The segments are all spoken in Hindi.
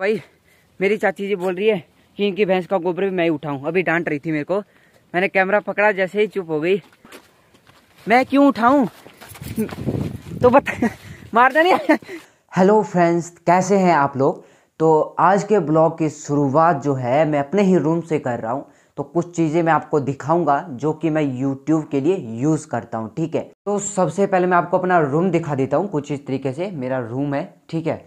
भाई मेरी चाची जी बोल रही है कि इनकी भैंस का गोबर भी मैं ही उठाऊं अभी डांट रही थी मेरे को मैंने कैमरा पकड़ा जैसे ही चुप हो गई मैं क्यों उठाऊं तो बता मार देने हेलो फ्रेंड्स कैसे हैं आप लोग तो आज के ब्लॉग की शुरुआत जो है मैं अपने ही रूम से कर रहा हूँ तो कुछ चीज़ें मैं आपको दिखाऊंगा जो कि मैं YouTube के लिए यूज़ करता हूँ ठीक है तो सबसे पहले मैं आपको अपना रूम दिखा देता हूँ कुछ इस तरीके से मेरा रूम है ठीक है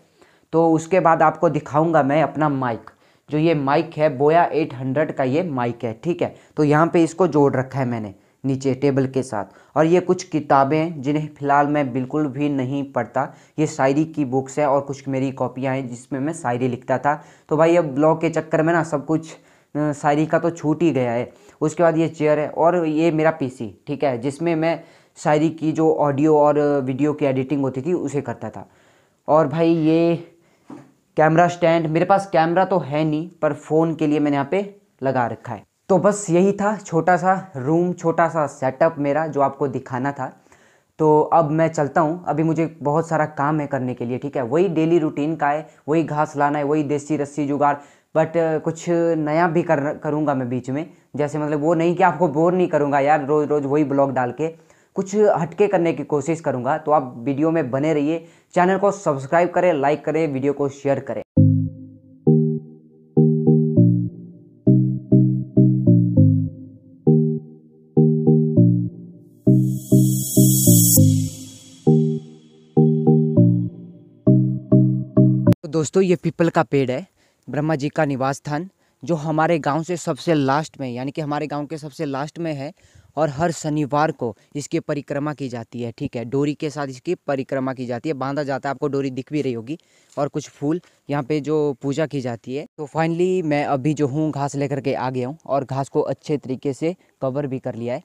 तो उसके बाद आपको दिखाऊंगा मैं अपना माइक जो ये माइक है बोया 800 का ये माइक है ठीक है तो यहाँ पे इसको जोड़ रखा है मैंने नीचे टेबल के साथ और ये कुछ किताबें जिन्हें फ़िलहाल मैं बिल्कुल भी नहीं पढ़ता ये शायरी की बुक्स है और कुछ मेरी कॉपियाँ हैं जिसमें मैं शायरी लिखता था तो भाई अब ब्लॉग के चक्कर में ना सब कुछ शायरी का तो छूट ही गया है उसके बाद ये चेयर है और ये मेरा पीसी ठीक है जिसमें मैं शायरी की जो ऑडियो और वीडियो की एडिटिंग होती थी उसे करता था और भाई ये कैमरा स्टैंड मेरे पास कैमरा तो है नहीं पर फ़ोन के लिए मैंने यहाँ पे लगा रखा है तो बस यही था छोटा सा रूम छोटा सा सेटअप मेरा जो आपको दिखाना था तो अब मैं चलता हूँ अभी मुझे बहुत सारा काम है करने के लिए ठीक है वही डेली रूटीन का है वही घास लाना है वही देसी रस्सी जुगाड़ बट कुछ नया भी कर करूँगा मैं बीच में जैसे मतलब वो नहीं कि आपको बोर नहीं करूँगा यार रोज़ रोज़ वही ब्लॉग डाल के कुछ हटके करने की कोशिश करूंगा तो आप वीडियो में बने रहिए चैनल को सब्सक्राइब करें लाइक करें वीडियो को शेयर करें तो दोस्तों ये पीपल का पेड़ है ब्रह्मा जी का निवास स्थान जो हमारे गांव से सबसे लास्ट में यानी कि हमारे गांव के सबसे लास्ट में है और हर शनिवार को इसकी परिक्रमा की जाती है ठीक है डोरी के साथ इसकी परिक्रमा की जाती है बांधा जाता है आपको डोरी दिख भी रही होगी और कुछ फूल यहाँ पे जो पूजा की जाती है तो फाइनली मैं अभी जो हूँ घास लेकर के आ गया हूँ और घास को अच्छे तरीके से कवर भी कर लिया है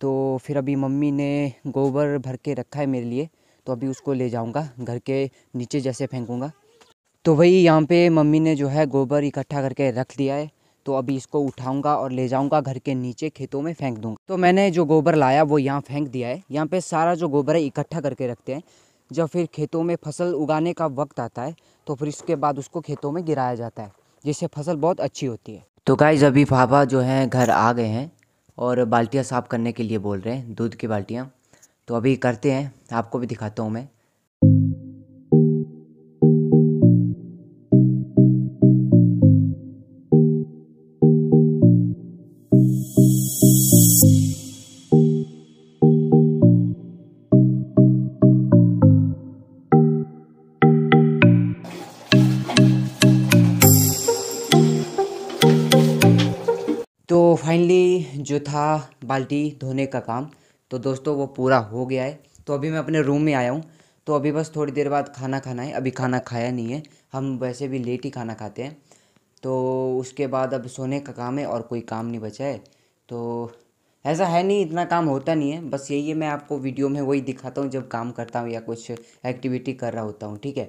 तो फिर अभी मम्मी ने गोबर भर के रखा है मेरे लिए तो अभी उसको ले जाऊँगा घर के नीचे जैसे फेंकूँगा तो वही यहाँ पे मम्मी ने जो है गोबर इकट्ठा करके रख दिया है तो अभी इसको उठाऊंगा और ले जाऊंगा घर के नीचे खेतों में फेंक दूंगा तो मैंने जो गोबर लाया वो यहाँ फेंक दिया है यहाँ पे सारा जो गोबर है इकट्ठा करके रखते हैं जब फिर खेतों में फसल उगाने का वक्त आता है तो फिर इसके बाद उसको खेतों में गिराया जाता है जिससे फसल बहुत अच्छी होती है तो गाइज अभी पापा जो हैं घर आ गए हैं और बाल्टियाँ साफ़ करने के लिए बोल रहे हैं दूध की बाल्टियाँ तो अभी करते हैं आपको भी दिखाता हूँ मैं फाइनली जो था बाल्टी धोने का काम तो दोस्तों वो पूरा हो गया है तो अभी मैं अपने रूम में आया हूँ तो अभी बस थोड़ी देर बाद खाना खाना है अभी खाना खाया नहीं है हम वैसे भी लेट ही खाना खाते हैं तो उसके बाद अब सोने का काम है और कोई काम नहीं बचा है तो ऐसा है नहीं इतना काम होता नहीं है बस यही है मैं आपको वीडियो में वही दिखाता हूँ जब काम करता हूँ या कुछ एक्टिविटी कर रहा होता हूँ ठीक है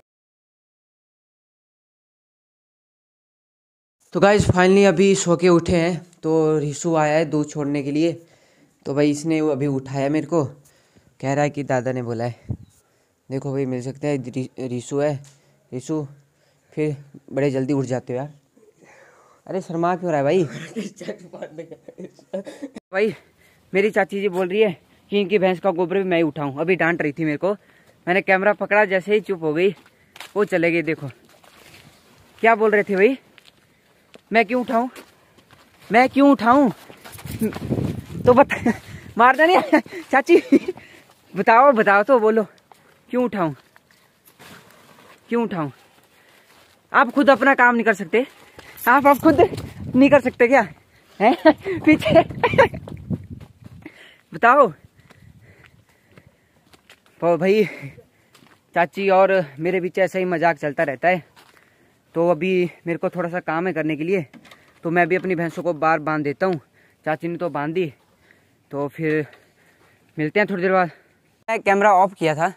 तो गाइज फाइनली अभी सो के उठे हैं तो रिशु आया है दूध छोड़ने के लिए तो भाई इसने अभी उठाया मेरे को कह रहा है कि दादा ने बोला है देखो भाई मिल सकता है रिसु है रिसु फिर बड़े जल्दी उठ जाते हो यार अरे शर्मा क्यों रहा है भाई भाई मेरी चाची जी बोल रही है कि इनकी भैंस का गोबर भी मैं ही उठाऊँ अभी डांट रही थी मेरे को मैंने कैमरा पकड़ा जैसे ही चुप हो गई वो चले गई देखो क्या बोल रहे थे भाई मैं क्यों उठाऊं मैं क्यों उठाऊं तो बता मार नहीं चाची बताओ बताओ तो बोलो क्यों उठाऊं क्यों उठाऊं आप खुद अपना काम नहीं कर सकते आप आप खुद नहीं कर सकते क्या है पीछे बताओ भाई चाची और मेरे बीच ऐसा ही मजाक चलता रहता है तो अभी मेरे को थोड़ा सा काम है करने के लिए तो मैं अभी अपनी भैंसों को बाहर बांध देता हूँ चाची ने तो बांध दी तो फिर मिलते हैं थोड़ी देर बाद मैं कैमरा ऑफ किया था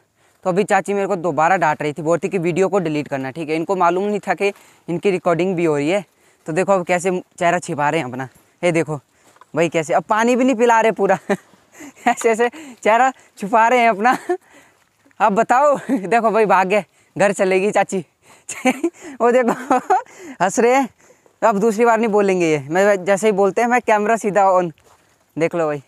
तो अभी चाची मेरे को दोबारा डांट रही थी बोलती कि वीडियो को डिलीट करना ठीक है इनको मालूम नहीं था कि इनकी रिकॉर्डिंग भी हो रही है तो देखो अब कैसे चेहरा छिपा रहे हैं अपना ये देखो भाई कैसे अब पानी भी नहीं पिला रहे पूरा ऐसे ऐसे चेहरा छुपा रहे हैं अपना अब बताओ देखो भाई भाग गए घर चलेगी चाची बच्चे वो देखो हंस रहे हैं तो अब दूसरी बार नहीं बोलेंगे ये मैं जैसे ही बोलते हैं मैं कैमरा सीधा ऑन देख लो भाई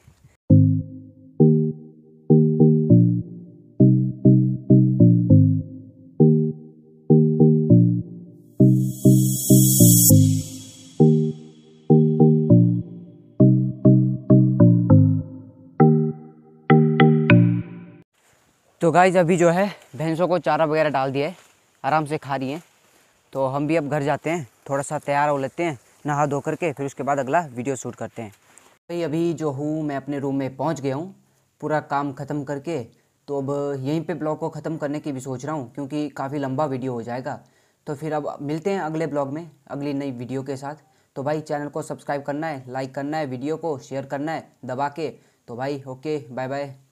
तो गाइज अभी जो है भैंसों को चारा वगैरह डाल दिया है आराम से खा रही हैं तो हम भी अब घर जाते हैं थोड़ा सा तैयार हो लेते हैं नहा धो करके फिर उसके बाद अगला वीडियो शूट करते हैं भाई अभी जो हूँ मैं अपने रूम में पहुँच गया हूँ पूरा काम ख़त्म करके तो अब यहीं पे ब्लॉग को ख़त्म करने की भी सोच रहा हूँ क्योंकि काफ़ी लंबा वीडियो हो जाएगा तो फिर अब मिलते हैं अगले ब्लॉग में अगली नई वीडियो के साथ तो भाई चैनल को सब्सक्राइब करना है लाइक करना है वीडियो को शेयर करना है दबा के तो भाई ओके बाय बाय